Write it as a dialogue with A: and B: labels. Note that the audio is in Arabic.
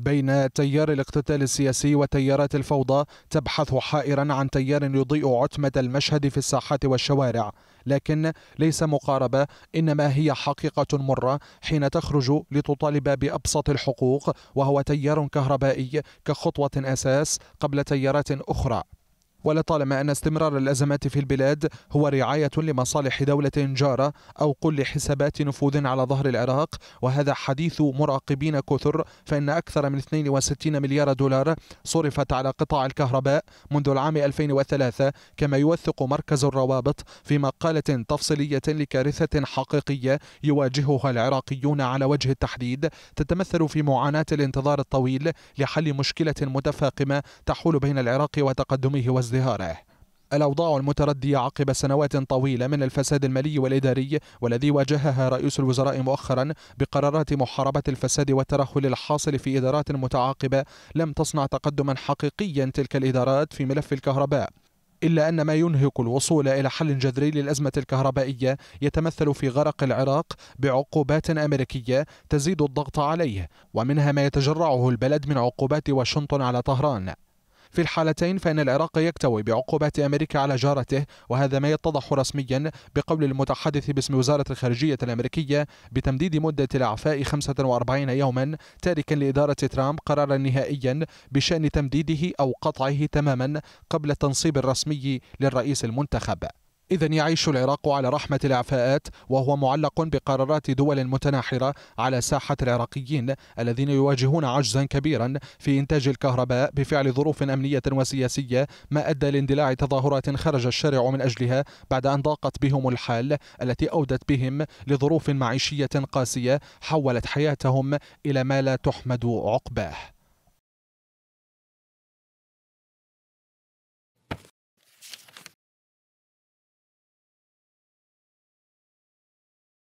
A: بين تيار الاقتتال السياسي وتيارات الفوضى تبحث حائرا عن تيار يضيء عتمة المشهد في الساحات والشوارع لكن ليس مقاربة إنما هي حقيقة مرة حين تخرج لتطالب بأبسط الحقوق وهو تيار كهربائي كخطوة أساس قبل تيارات أخرى ولطالما أن استمرار الأزمات في البلاد هو رعاية لمصالح دولة جارة أو قل حسابات نفوذ على ظهر العراق وهذا حديث مراقبين كثر فإن أكثر من 62 مليار دولار صرفت على قطاع الكهرباء منذ العام 2003 كما يوثق مركز الروابط في مقالة تفصيلية لكارثة حقيقية يواجهها العراقيون على وجه التحديد تتمثل في معاناة الانتظار الطويل لحل مشكلة متفاقمة تحول بين العراق وتقدمه وزنه وازدهاره الأوضاع المتردية عقب سنوات طويلة من الفساد المالي والإداري والذي واجهها رئيس الوزراء مؤخرا بقرارات محاربة الفساد والترهل الحاصل في إدارات متعاقبة لم تصنع تقدما حقيقيا تلك الإدارات في ملف الكهرباء إلا أن ما ينهك الوصول إلى حل جذري للأزمة الكهربائية يتمثل في غرق العراق بعقوبات أمريكية تزيد الضغط عليه ومنها ما يتجرعه البلد من عقوبات واشنطن على طهران في الحالتين فإن العراق يكتوي بعقوبات أمريكا على جارته وهذا ما يتضح رسميا بقول المتحدث باسم وزارة الخارجية الأمريكية بتمديد مدة الإعفاء 45 يوما تاركا لإدارة ترامب قرارا نهائيا بشأن تمديده أو قطعه تماما قبل التنصيب الرسمي للرئيس المنتخب إذا يعيش العراق على رحمة الإعفاءات وهو معلق بقرارات دول متناحرة على ساحة العراقيين الذين يواجهون عجزا كبيرا في إنتاج الكهرباء بفعل ظروف أمنية وسياسية ما أدى لاندلاع تظاهرات خرج الشارع من أجلها بعد أن ضاقت بهم الحال التي أودت بهم لظروف معيشية قاسية حولت حياتهم إلى ما لا تحمد عقباه